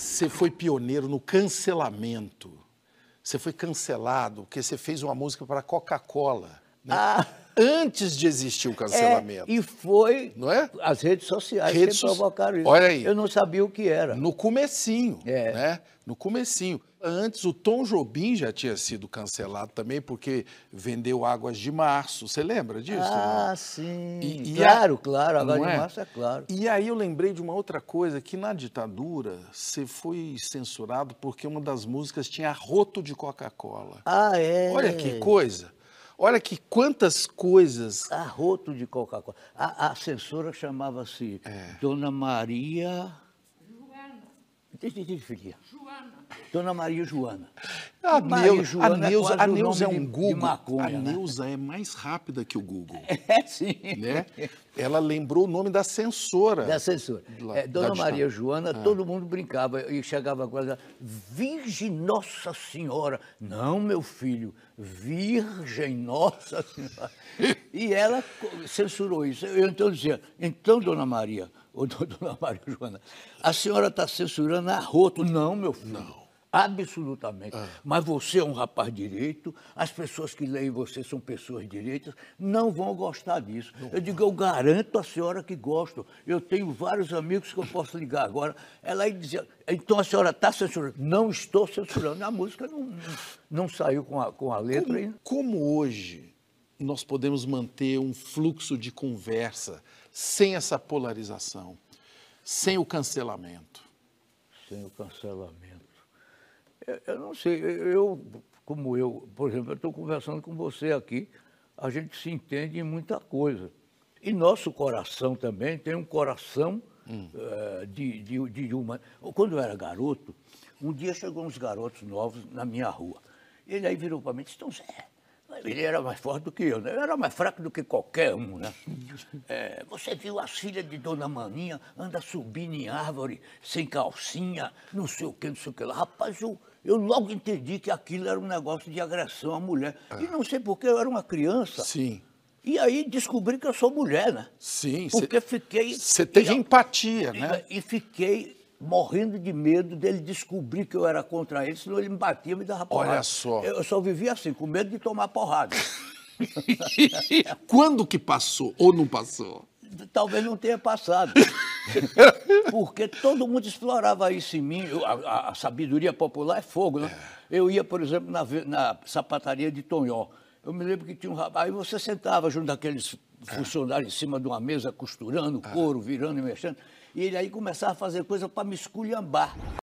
você foi pioneiro no cancelamento. Você foi cancelado porque você fez uma música para Coca-Cola. Né? Ah. Antes de existir o cancelamento. É, e foi não é? as redes sociais redes que provocaram isso. Olha aí. Eu não sabia o que era. No comecinho, é. né? No comecinho. Antes, o Tom Jobim já tinha sido cancelado também, porque vendeu Águas de Março. Você lembra disso? Ah, né? sim. E, e claro, a... claro. Águas de é? Março é claro. E aí eu lembrei de uma outra coisa, que na ditadura você foi censurado porque uma das músicas tinha roto de Coca-Cola. Ah, é? Olha que coisa. Olha que quantas coisas. Arroto de Coca-Cola. A, a censora chamava-se assim, é. Dona Maria. Joana. Filha. Joana. Dona Maria Joana. A, Neuza, é, a Neuza é um Google. a né? Neuza né? é mais rápida que o Google. É, sim. Né? Ela lembrou o nome da censora. Da censora. é, Dona da Maria Joana, ah. todo mundo brincava e chegava com ela, Virgem Nossa Senhora. Não, meu filho, Virgem Nossa Senhora. e ela censurou isso. Eu então dizia, então, Dona Maria, ou Dona Maria Joana, a senhora está censurando a roto. Não, meu filho. Não absolutamente. Ah. Mas você é um rapaz direito, as pessoas que leem você são pessoas direitas, não vão gostar disso. Não. Eu digo, eu garanto a senhora que gosto. Eu tenho vários amigos que eu posso ligar agora. Ela aí dizia, então a senhora está censurando? Não estou censurando. A música não, não saiu com a, com a letra como, ainda. Como hoje nós podemos manter um fluxo de conversa sem essa polarização, sem o cancelamento? Sem o cancelamento. Eu, não sei, eu, como eu, por exemplo, eu estou conversando com você aqui, a gente se entende em muita coisa. E nosso coração também tem um coração hum. uh, de, de, de uma. Quando eu era garoto, um dia chegou uns garotos novos na minha rua. Ele aí virou para mim e disse, então Zé, ele era mais forte do que eu, né? Eu era mais fraco do que qualquer um, né? É, você viu as filhas de Dona Maninha anda subindo em árvore, sem calcinha, não sei o que, não sei o que lá. Rapaz, eu, eu logo entendi que aquilo era um negócio de agressão à mulher. Ah. E não sei porquê, eu era uma criança. Sim. E aí descobri que eu sou mulher, né? Sim. Porque cê, fiquei... Você teve empatia, né? e fiquei morrendo de medo dele descobrir que eu era contra ele, senão ele me batia, me dava porrada. Olha só. Eu, só vivia assim, com medo de tomar porrada. Quando que passou ou não passou? Talvez não tenha passado. Porque todo mundo explorava isso em mim. A, a sabedoria popular é fogo, né? É. Eu ia, por exemplo, na, na sapataria de Tonhó. Eu me lembro que tinha um rapaz. Aí você sentava junto daqueles funcionário em cima de uma mesa costurando ah. couro, virando e mexendo. E ele aí começava a fazer coisa para me esculhambar.